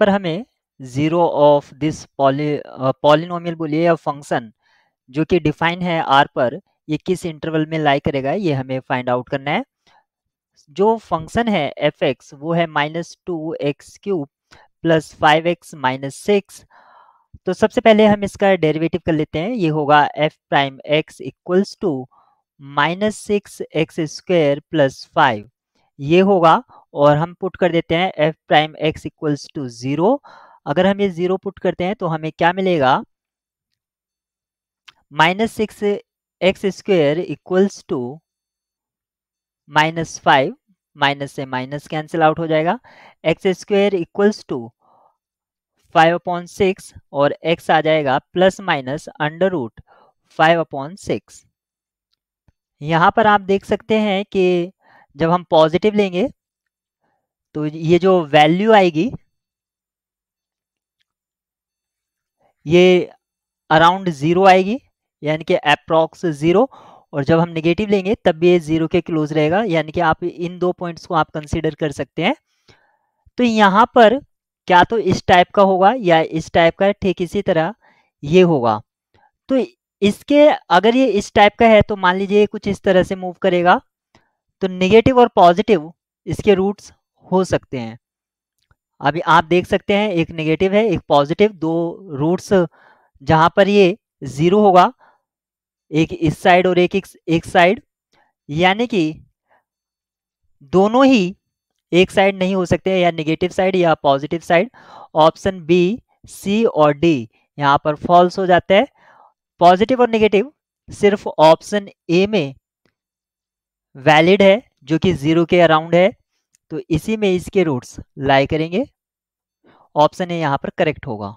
पर हमें zero of this poly polynomial बोलिए या फंक्शन जो कि डिफाइन है आर पर ये किस इंटरवल में लाई करेगा ये हमें फाइंड आउट करना है जो फंक्शन है एफ एक्स वो है minus two x cube plus five x minus six तो सबसे पहले हम इसका डेरिवेटिव कर लेते हैं ये होगा F prime x equals to minus six x square plus five ये होगा और हम पुट कर देते हैं F prime x equals to zero अगर हम ये ज़ीरो पुट करते हैं तो हमें क्या मिलेगा minus six x square equals to minus five minus से माइनस कैंसिल आउट हो जाएगा x square equals to five upon six और एक्स आ जाएगा plus minus under root five upon six यहाँ पर आप देख सकते हैं कि जब हम पॉजिटिव लेंगे तो ये जो वैल्यू आएगी ये अराउंड जीरो आएगी यानी कि अप्रोक्स जीरो और जब हम नेगेटिव लेंगे तब भी ये जीरो के क्लोज रहेगा यानी कि आप इन दो पॉइंट्स को आप कंसिडर कर सकते हैं तो यहां पर क्या तो इस टाइप का होगा या इस टाइप का ठीक इसी तरह ये होगा तो इसके अगर ये इस टाइप का है तो मान लीजिए कुछ इस तरह से मूव करेगा तो निगेटिव और पॉजिटिव इसके रूट्स हो सकते हैं अभी आप देख सकते हैं एक नेगेटिव है एक पॉजिटिव दो रूट्स जहां पर ये जीरो होगा एक इस साइड और एक एक साइड यानी कि दोनों ही एक साइड नहीं हो सकते हैं या नेगेटिव साइड या positive side option B C और डी यहां पर फॉल्स हो जाता है पॉजिटिव और नेगेटिव सिर्फ ऑप्शन ए में वैलिड है जो कि जीरो के अराउंड है तो इसी में इसके रूट्स लाई करेंगे ऑप्शन ए यहाँ पर करेक्ट होगा